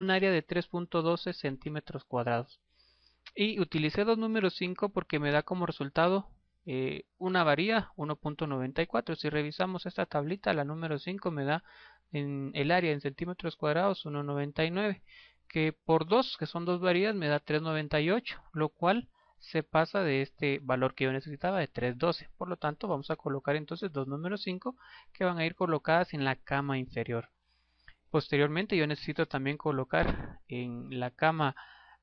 un área de 3.12 centímetros cuadrados. Y utilicé dos números 5 porque me da como resultado eh, una varía 1.94. Si revisamos esta tablita, la número 5 me da en el área en centímetros cuadrados 1.99, que por 2, que son dos varías, me da 3.98, lo cual se pasa de este valor que yo necesitaba de 3.12. Por lo tanto, vamos a colocar entonces dos números 5 que van a ir colocadas en la cama inferior. Posteriormente yo necesito también colocar en la cama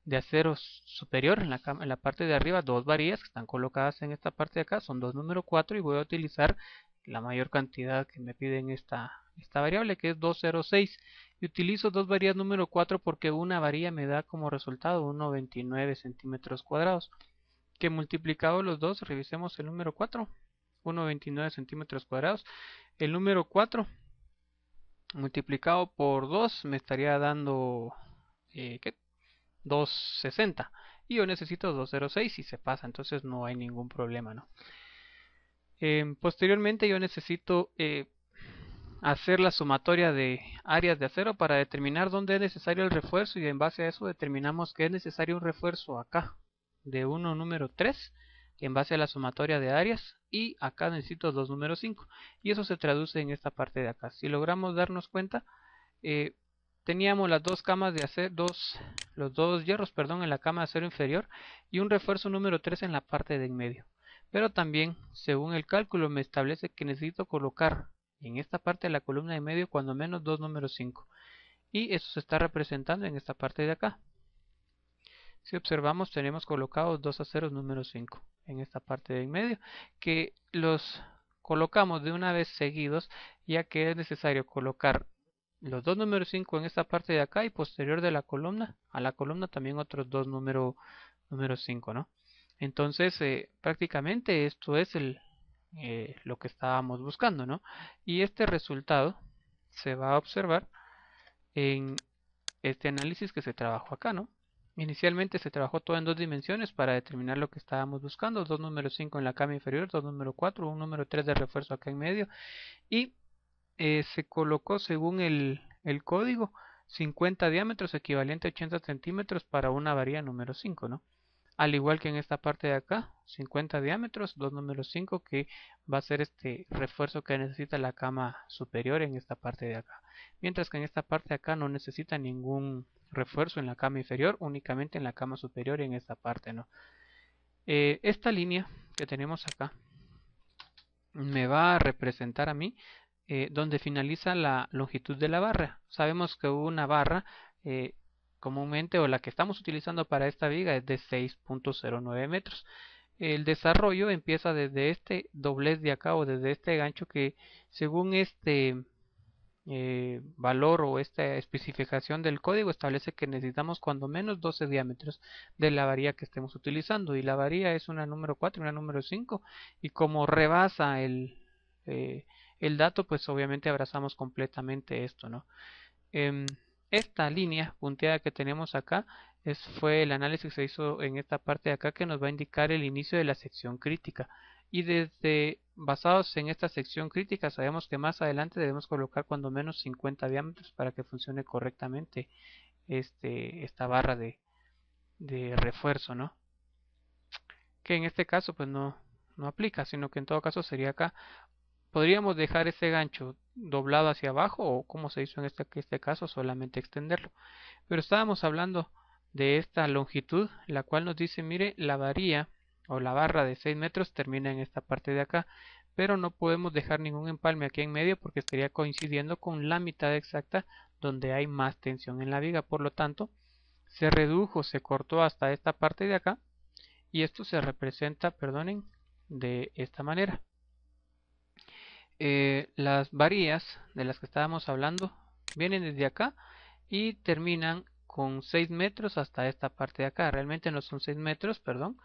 de acero superior, en la, parte de arriba, dos varillas que están colocadas en esta parte de acá, son dos número 4 y voy a utilizar la mayor cantidad que me piden esta, esta variable que es 206 y utilizo dos varillas número 4 porque una varilla me da como resultado 1,29 centímetros cuadrados que multiplicado los dos revisemos el número 4 1,29 centímetros cuadrados el número 4 multiplicado por 2 me estaría dando 260 eh, y yo necesito 206 y se pasa entonces no hay ningún problema ¿no? Em, posteriormente yo necesito eh, hacer la sumatoria de áreas de acero para determinar dónde es necesario el refuerzo y en base a eso determinamos que es necesario un refuerzo acá de 1 número 3 en base a la sumatoria de áreas y acá necesito dos números 5 y eso se traduce en esta parte de acá si logramos darnos cuenta eh, teníamos las dos camas de acero dos, los dos hierros perdón en la cama de acero inferior y un refuerzo número 3 en la parte de en medio pero también según el cálculo me establece que necesito colocar en esta parte de la columna de medio cuando menos dos números 5 y eso se está representando en esta parte de acá si observamos tenemos colocados dos aceros número 5 en esta parte de en medio, que los colocamos de una vez seguidos, ya que es necesario colocar los dos números 5 en esta parte de acá y posterior de la columna, a la columna también otros dos números número 5, ¿no? Entonces, eh, prácticamente esto es el, eh, lo que estábamos buscando, ¿no? Y este resultado se va a observar en este análisis que se trabajó acá, ¿no? Inicialmente se trabajó todo en dos dimensiones para determinar lo que estábamos buscando, dos números 5 en la cama inferior, dos número 4, un número 3 de refuerzo acá en medio y eh, se colocó según el, código 50 diámetros equivalente a 80 centímetros para una varilla número 5, ¿no? al igual que en esta parte de acá 50 diámetros, dos números 5 que va a ser este refuerzo que necesita la cama superior en esta parte de acá mientras que en esta parte de acá no necesita ningún refuerzo en la cama inferior únicamente en la cama superior en esta parte no eh, esta línea que tenemos acá me va a representar a mí eh, donde finaliza la longitud de la barra sabemos que una barra eh, comúnmente o la que estamos utilizando para esta viga es de 6.09 metros. El desarrollo empieza desde este doblez de acá o desde este gancho que según este eh, valor o esta especificación del código establece que necesitamos cuando menos 12 diámetros de la varilla que estemos utilizando y la varilla es una número 4 y una número 5 y como rebasa el, eh, el dato pues obviamente abrazamos completamente esto no em, esta línea punteada que tenemos acá es, fue el análisis que se hizo en esta parte de acá que nos va a indicar el inicio de la sección crítica y desde basados en esta sección crítica sabemos que más adelante debemos colocar cuando menos 50 diámetros para que funcione correctamente este, esta barra de, de refuerzo ¿no? que en este caso pues no, no aplica sino que en todo caso sería acá podríamos dejar ese gancho doblado hacia abajo o como se hizo en este, este, caso solamente extenderlo pero estábamos hablando de esta longitud la cual nos dice mire la varilla o la barra de 6 metros termina en esta parte de acá pero no podemos dejar ningún empalme aquí en medio porque estaría coincidiendo con la mitad exacta donde hay más tensión en la viga por lo tanto se redujo se cortó hasta esta parte de acá y esto se representa perdonen de esta manera eh, las varías de las que estábamos hablando vienen desde acá y terminan con 6 metros hasta esta parte de acá. Realmente no son 6 metros, perdón,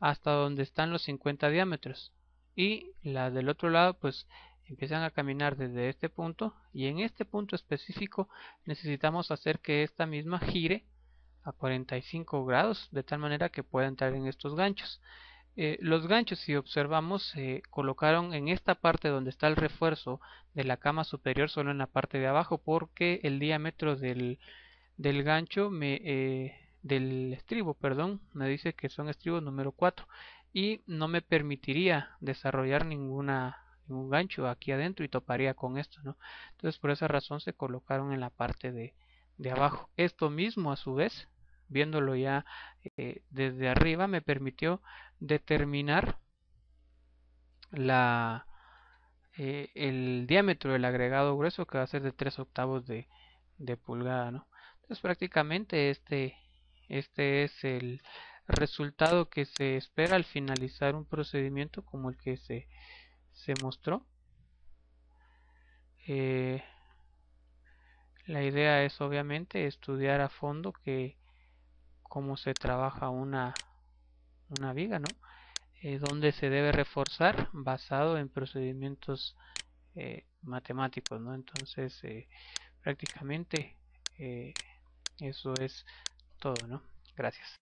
hasta donde están los 50 diámetros. Y las del otro lado, pues empiezan a caminar desde este punto y en este punto específico necesitamos hacer que esta misma gire a 45 grados de tal manera que pueda entrar en estos ganchos eh, los ganchos, si observamos, se colocaron en esta parte donde está el refuerzo de la cama superior, solo en la parte de abajo, porque el diámetro del, del gancho, me, eh, del estribo, perdón, me dice que son estribos número 4 y no me permitiría desarrollar ningún gancho aquí adentro y toparía con esto, Entonces por esa razón se colocaron en la parte de, de abajo. Esto mismo a su vez viéndolo ya eh, desde arriba, me permitió determinar la, eh, el diámetro del agregado grueso que va a ser de 3 octavos de, pulgada. Entonces prácticamente este, este es el resultado que se espera al finalizar un procedimiento como el que se, se mostró. Eh, la idea es obviamente estudiar a fondo que cómo se trabaja una, una viga, ¿no? Eh, donde se debe reforzar basado en procedimientos eh, matemáticos, ¿no? Entonces, eh, prácticamente eso es todo, ¿no? Gracias.